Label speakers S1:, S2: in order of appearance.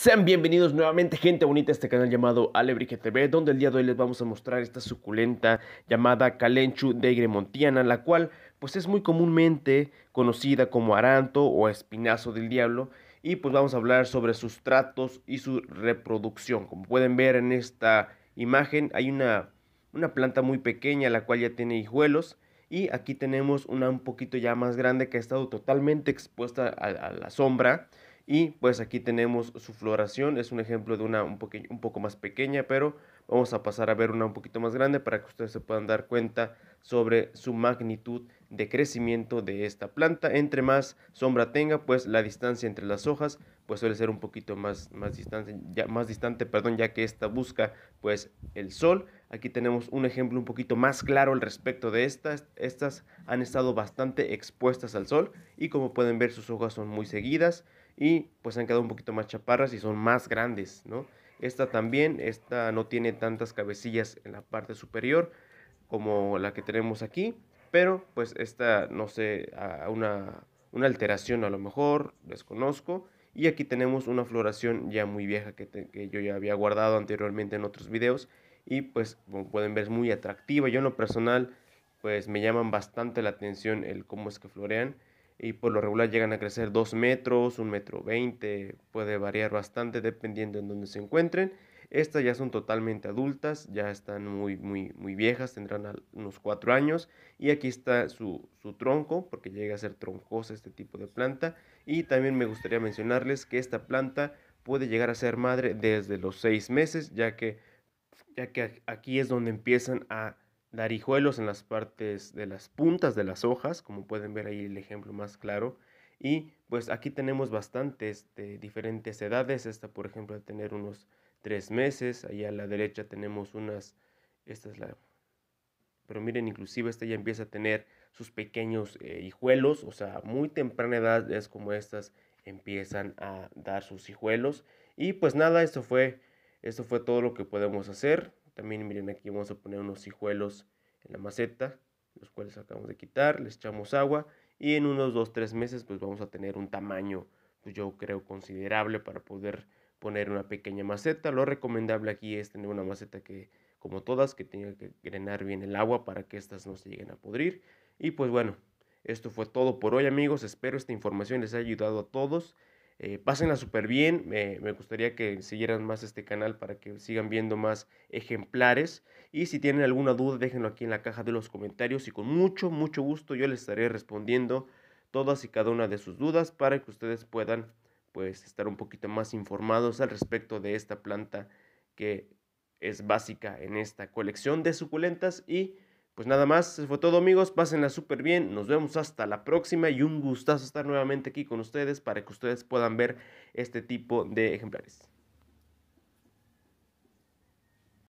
S1: Sean bienvenidos nuevamente gente bonita a este canal llamado Alebrije TV, donde el día de hoy les vamos a mostrar esta suculenta llamada Calenchu de Gremontiana, la cual pues es muy comúnmente conocida como aranto o espinazo del diablo y pues vamos a hablar sobre sus tratos y su reproducción. Como pueden ver en esta imagen hay una, una planta muy pequeña la cual ya tiene hijuelos y aquí tenemos una un poquito ya más grande que ha estado totalmente expuesta a la sombra y pues aquí tenemos su floración, es un ejemplo de una un, poco más pequeña, pero vamos a pasar a ver una un poquito más grande para que ustedes se puedan dar cuenta sobre su magnitud de crecimiento de esta planta. Entre más sombra tenga, pues la distancia entre las hojas pues suele ser un poquito más, más, distante, ya, más distante, perdón, ya que esta busca pues el sol Aquí tenemos un ejemplo un poquito más claro al respecto de estas. Estas han estado bastante expuestas al sol y como pueden ver sus hojas son muy seguidas y pues han quedado un poquito más chaparras y son más grandes, ¿no? Esta también, esta no tiene tantas cabecillas en la parte superior como la que tenemos aquí, pero pues esta, no sé, a una, alteración a lo mejor, desconozco. Y aquí tenemos una floración ya muy vieja que, que yo ya había guardado anteriormente en otros videos y pues como pueden ver es muy atractiva. Yo en lo personal pues me llaman bastante la atención el cómo es que florean y por lo regular llegan a crecer 2 metros, 1 metro 20, puede variar bastante dependiendo en donde se encuentren. Estas ya son totalmente adultas, ya están muy, muy, muy viejas, tendrán unos 4 años. Y aquí está su, su, tronco, porque llega a ser troncosa este tipo de planta. Y también me gustaría mencionarles que esta planta puede llegar a ser madre desde los 6 meses, ya que ya que aquí es donde empiezan a dar hijuelos en las partes de las puntas de las hojas, como pueden ver ahí el ejemplo más claro. Y pues aquí tenemos bastantes diferentes edades, esta por ejemplo a tener unos tres meses, ahí a la derecha tenemos unas, esta es la, pero miren inclusive esta ya empieza a tener sus pequeños eh, hijuelos, o sea, muy temprana edad es como estas empiezan a dar sus hijuelos. Y pues nada, esto fue esto fue todo lo que podemos hacer. También miren aquí vamos a poner unos hijuelos en la maceta, los cuales acabamos de quitar, les echamos agua y en unos 2-3 meses pues vamos a tener un tamaño pues, yo creo considerable para poder poner una pequeña maceta. Lo recomendable aquí es tener una maceta que como todas que tenga que drenar bien el agua para que estas no se lleguen a podrir. Y pues bueno, esto fue todo por hoy amigos, espero esta información les haya ayudado a todos. Eh, pásenla súper bien, me, gustaría que siguieran más este canal para que sigan viendo más ejemplares. Y si tienen alguna duda, déjenlo aquí en la caja de los comentarios y con mucho, mucho gusto yo les estaré respondiendo todas y cada una de sus dudas para que ustedes puedan pues estar un poquito más informados al respecto de esta planta que es básica en esta colección de suculentas y pues nada más, eso fue todo amigos, pásenla súper bien, nos vemos hasta la próxima y un gustazo estar nuevamente aquí con ustedes para que ustedes puedan ver este tipo de ejemplares.